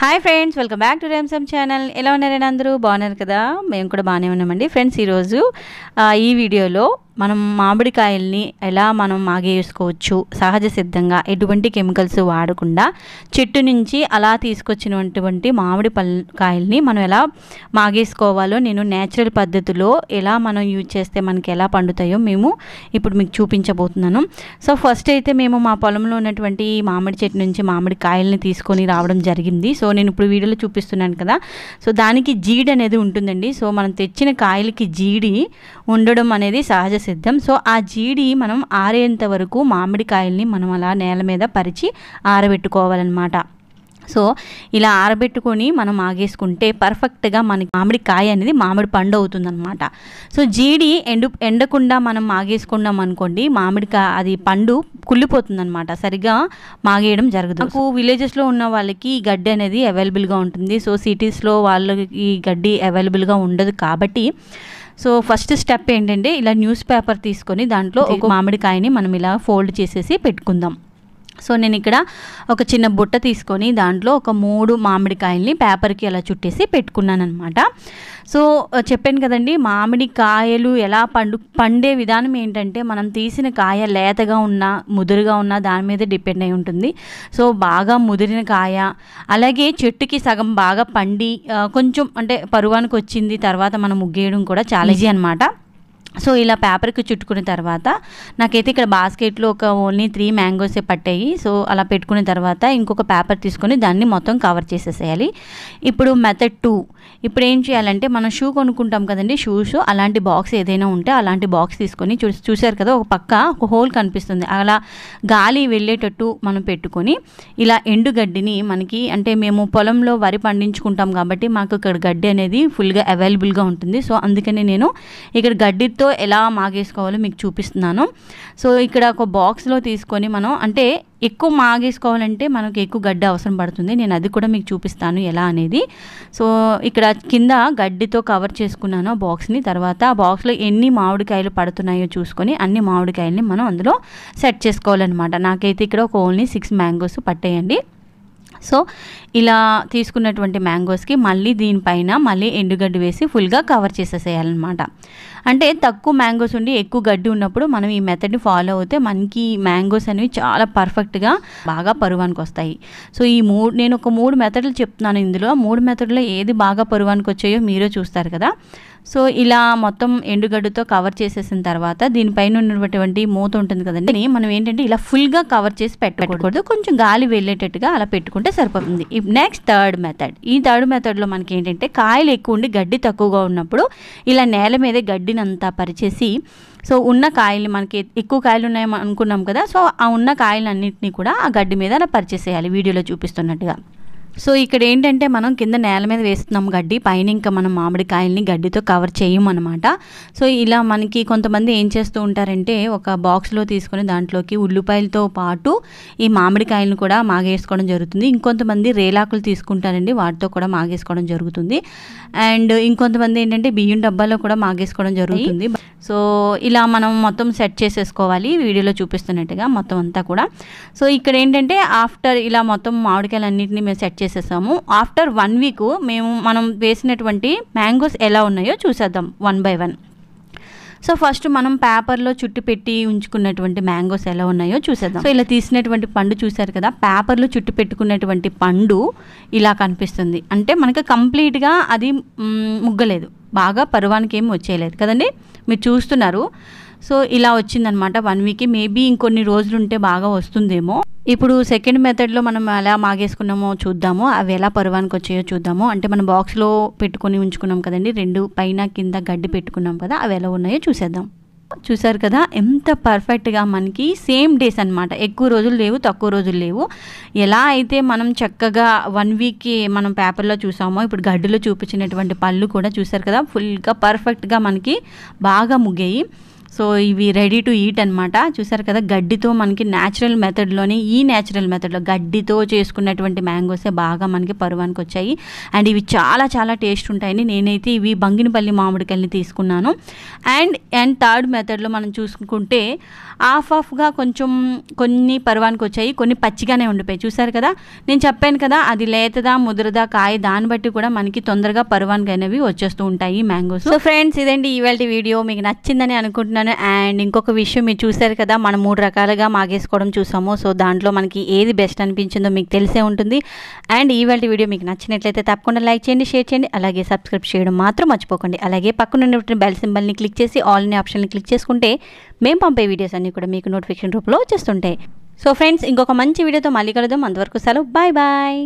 hi friends welcome back to రేమ్సమ్ channel ఎలా ఉన్నారండి అందరూ బాగున్నారు కదా మేము కూడా బాగానే ఉన్నామండి ఫ్రెండ్స్ ఈరోజు ఈ వీడియోలో మనం మామిడికాయల్ని ఎలా మనం మాగేసుకోవచ్చు సహజ సిద్ధంగా ఎటువంటి కెమికల్స్ వాడకుండా చెట్టు నుంచి అలా తీసుకొచ్చినటువంటి మామిడి పల్లకాయల్ని మనం ఎలా మాగేసుకోవాలో నేను నేచురల్ పద్ధతిలో ఎలా మనం యూజ్ చేస్తే మనకి ఎలా పండుతాయో మేము ఇప్పుడు మీకు చూపించబోతున్నాను సో ఫస్ట్ అయితే మేము మా పొలంలో ఉన్నటువంటి మామిడి చెట్టు నుంచి మామిడి కాయల్ని తీసుకొని రావడం జరిగింది సో నేను ఇప్పుడు వీడియోలో చూపిస్తున్నాను కదా సో దానికి జీడి అనేది ఉంటుందండి సో మనం తెచ్చిన కాయలకి జీడి ఉండడం అనేది సహజ సిద్ధం సో ఆ జీడి మనం ఆరేంత వరకు మామిడికాయల్ని మనం అలా నేల మీద పరిచి ఆరబెట్టుకోవాలన్నమాట సో ఇలా ఆరబెట్టుకొని మనం ఆగేసుకుంటే పర్ఫెక్ట్గా మనకి మామిడికాయ అనేది మామిడి పండు అవుతుందన్నమాట సో జీడి ఎండు ఎండకుండా మనం మాగేసుకున్నాం అనుకోండి మామిడికాయ అది పండు కుళ్ళిపోతుందన్నమాట సరిగా మాగేయడం జరగదు నాకు విలేజెస్లో ఉన్న వాళ్ళకి ఈ గడ్డి అనేది అవైలబుల్గా ఉంటుంది సో సిటీస్లో వాళ్ళకి ఈ గడ్డి అవైలబుల్గా ఉండదు కాబట్టి సో ఫస్ట్ స్టెప్ ఏంటంటే ఇలా న్యూస్ పేపర్ తీసుకొని దాంట్లో ఒక మామిడికాయని మనం ఇలా ఫోల్డ్ చేసేసి పెట్టుకుందాం సో నేను ఇక్కడ ఒక చిన్న బుట్ట తీసుకొని దాంట్లో ఒక మూడు మామిడికాయల్ని పేపర్కి అలా చుట్టేసి పెట్టుకున్నాను అనమాట సో చెప్పాను కదండి మామిడికాయలు ఎలా పండు పండే విధానం ఏంటంటే మనం తీసిన కాయ లేతగా ఉన్నా ముదురుగా ఉన్నా దాని మీద డిపెండ్ అయి ఉంటుంది సో బాగా ముదిరిన కాయ అలాగే చెట్టుకి సగం బాగా పండి కొంచెం అంటే పరువానికి వచ్చింది తర్వాత మనం ముగ్గేయడం కూడా చాలా ఈజీ అనమాట సో ఇలా పేపర్కి చుట్టుకున్న తర్వాత నాకైతే ఇక్కడ బాస్కెట్లో ఒక ఓన్లీ త్రీ మ్యాంగోసే పట్టాయి సో అలా పెట్టుకున్న తర్వాత ఇంకొక పేపర్ తీసుకొని దాన్ని మొత్తం కవర్ చేసేసేయాలి ఇప్పుడు మెథడ్ టూ ఇప్పుడు ఏం చేయాలంటే మనం షూ కొనుక్కుంటాం కదండి షూస్ అలాంటి బాక్స్ ఏదైనా ఉంటే అలాంటి బాక్స్ తీసుకొని చూ చూసారు కదా ఒక పక్క ఒక హోల్ కనిపిస్తుంది అలా గాలి వెళ్ళేటట్టు మనం పెట్టుకొని ఇలా ఎండుగడ్డిని మనకి అంటే మేము పొలంలో వరి పండించుకుంటాం కాబట్టి మాకు ఇక్కడ గడ్డి అనేది ఫుల్గా అవైలబుల్గా ఉంటుంది సో అందుకని నేను ఇక్కడ గడ్డి చేతితో ఎలా మాగేసుకోవాలో మీకు చూపిస్తున్నాను సో ఇక్కడ ఒక బాక్స్లో తీసుకొని మనం అంటే ఎక్కువ మాగేసుకోవాలంటే మనకు ఎక్కువ గడ్డ అవసరం పడుతుంది నేను అది కూడా మీకు చూపిస్తాను ఎలా అనేది సో ఇక్కడ కింద గడ్డితో కవర్ చేసుకున్నాను బాక్స్ని తర్వాత ఆ బాక్స్లో ఎన్ని మామిడికాయలు పడుతున్నాయో చూసుకొని అన్ని మామిడికాయలని మనం అందులో సెట్ చేసుకోవాలన్నమాట నాకైతే ఇక్కడ ఒక ఓన్లీ సిక్స్ మ్యాంగోస్ పట్టేయండి సో ఇలా తీసుకున్నటువంటి మ్యాంగోస్కి మళ్ళీ దీనిపైన మళ్ళీ ఎండుగడ్డి వేసి ఫుల్గా కవర్ చేసేసేయాలన్నమాట అంటే తక్కువ మ్యాంగోస్ ఉండి ఎక్కువ గడ్డి ఉన్నప్పుడు మనం ఈ మెథడ్ని ఫాలో అవుతే మనకి మ్యాంగోస్ అనేవి చాలా పర్ఫెక్ట్గా బాగా పరువానికి వస్తాయి సో ఈ మూడు నేను ఒక మూడు మెథడ్లు చెప్తున్నాను ఇందులో మూడు మెథడ్లో ఏది బాగా పరువానికి వచ్చాయో మీరే చూస్తారు కదా సో ఇలా మొత్తం ఎండుగడ్డతో కవర్ చేసేసిన తర్వాత దీనిపైన ఉన్నటువంటి మూత ఉంటుంది కదండి మనం ఏంటంటే ఇలా ఫుల్గా కవర్ చేసి పెట్టకూడదు కొంచెం గాలి వెళ్ళేటట్టుగా అలా పెట్టుకుంటే సరిపోతుంది నెక్స్ట్ థర్డ్ మెథడ్ ఈ థర్డ్ మెథడ్లో మనకి ఏంటంటే కాయలు ఎక్కువ ఉండి గడ్డి తక్కువగా ఉన్నప్పుడు ఇలా నేల మీద గడ్డి ఆయిల్ని అంతా పరిచేసి సో ఉన్న కాయలు మనకి ఎక్కువ కాయలు ఉన్నాయని అనుకున్నాం కదా సో ఆ ఉన్న కాయలన్నింటినీ కూడా ఆ గడ్డి మీద అలా పరిచేసేయాలి వీడియోలో చూపిస్తున్నట్టుగా సో ఇక్కడ ఏంటంటే మనం కింద నేల మీద వేస్తున్నాం గడ్డి పైన ఇంకా మనం మామిడికాయల్ని గడ్డితో కవర్ చేయమన్నమాట సో ఇలా మనకి కొంతమంది ఏం చేస్తూ ఉంటారంటే ఒక బాక్స్లో తీసుకొని దాంట్లోకి ఉల్లిపాయలతో పాటు ఈ మామిడికాయలను కూడా మాగేసుకోవడం జరుగుతుంది ఇంకొంతమంది రేలాకులు తీసుకుంటారండి వాటితో కూడా మాగేసుకోవడం జరుగుతుంది అండ్ ఇంకొంతమంది ఏంటంటే బియ్యం డబ్బాలో కూడా మాగేసుకోవడం జరుగుతుంది సో ఇలా మనం మొత్తం సెట్ చేసేసుకోవాలి వీడియోలో చూపిస్తున్నట్టుగా మొత్తం అంతా కూడా సో ఇక్కడ ఏంటంటే ఆఫ్టర్ ఇలా మొత్తం మామిడికాయలన్నింటినీ మేము సెట్ చేసి చేసేసాము ఆఫ్టర్ వన్ వీక్ మేము మనం వేసినటువంటి మ్యాంగోస్ ఎలా ఉన్నాయో చూసేద్దాం one by one so first మనం పేపర్లో చుట్టి పెట్టి ఉంచుకున్నటువంటి మ్యాంగోస్ ఎలా ఉన్నాయో చూసేద్దాం సో ఇలా తీసినటువంటి పండు చూసారు కదా పేపర్లో చుట్టి పెట్టుకున్నటువంటి పండు ఇలా కనిపిస్తుంది అంటే మనకు కంప్లీట్గా అది ముగ్గలేదు బాగా పరువానికి ఏమి వచ్చేయలేదు కదండి మీరు చూస్తున్నారు సో ఇలా వచ్చిందనమాట వన్ వీక్ మేబీ ఇంకొన్ని రోజులు ఉంటే బాగా వస్తుందేమో ఇప్పుడు సెకండ్ మెథడ్లో మనం ఎలా మాగేసుకున్నామో చూద్దాము అవి ఎలా పరువానికి వచ్చాయో చూద్దాము అంటే మనం బాక్స్లో పెట్టుకొని ఉంచుకున్నాం కదండి రెండు పైన కింద గడ్డి పెట్టుకున్నాం కదా అవి ఎలా ఉన్నాయో చూసేద్దాం చూసారు కదా ఎంత పర్ఫెక్ట్గా మనకి సేమ్ డేస్ అనమాట ఎక్కువ రోజులు లేవు తక్కువ రోజులు లేవు ఎలా అయితే మనం చక్కగా వన్ వీక్కి మనం పేపర్లో చూసామో ఇప్పుడు గడ్డిలో చూపించినటువంటి పళ్ళు కూడా చూసారు కదా ఫుల్గా పర్ఫెక్ట్గా మనకి బాగా ముగ్గేయి సో ఇవి రెడీ టు ఈట్ అనమాట చూసారు కదా గడ్డితో మనకి న్యాచురల్ మెథడ్లోనే ఈ న్యాచురల్ మెథడ్లో గడ్డితో చేసుకున్నటువంటి మ్యాంగోసే బాగా మనకి పరువానికి వచ్చాయి అండ్ ఇవి చాలా చాలా టేస్ట్ ఉంటాయని నేనైతే ఇవి బంగినపల్లి మామిడికల్ని తీసుకున్నాను అండ్ అండ్ థర్డ్ మెథడ్లో మనం చూసుకుంటే ఆఫ్ ఆఫ్గా కొంచెం కొన్ని పరువానికి వచ్చాయి కొన్ని పచ్చిగానే ఉండిపోయాయి చూసారు కదా నేను చెప్పాను కదా అది లేతదా ముదురదా కాయ దాన్ని బట్టి కూడా మనకి తొందరగా పరువానికి అనేవి వచ్చేస్తూ ఉంటాయి మ్యాంగోస్ సో ఫ్రెండ్స్ ఇదండి ఇవాళ వీడియో మీకు నచ్చిందని అనుకుంటున్నాను చెప్తాను అండ్ ఇంకొక విషయం మీరు చూసారు కదా మనం మూడు రకాలుగా మాగేసుకోవడం చూసాము సో దాంట్లో మనకి ఏది బెస్ట్ అనిపించిందో మీకు తెలిసే ఉంటుంది అండ్ ఈవెల్ట్ వీడియో మీకు నచ్చినట్లయితే తప్పకుండా లైక్ చేయండి షేర్ చేయండి అలాగే సబ్స్క్రైబ్ చేయడం మాత్రం మర్చిపోకండి అలాగే పక్కన ఉన్నటువంటి బెల్ సింబల్ని క్లిక్ చేసి ఆల్ అనే ఆప్షన్ని క్లిక్ చేసుకుంటే మేము పంపే వీడియోస్ అన్నీ కూడా మీకు నోటిఫికేషన్ రూపంలో వచ్చేస్తుంటాయి సో ఫ్రెండ్స్ ఇంకొక మంచి వీడియోతో మళ్ళీ కలుద్దాం అంతవరకు సెలవు బాయ్ బాయ్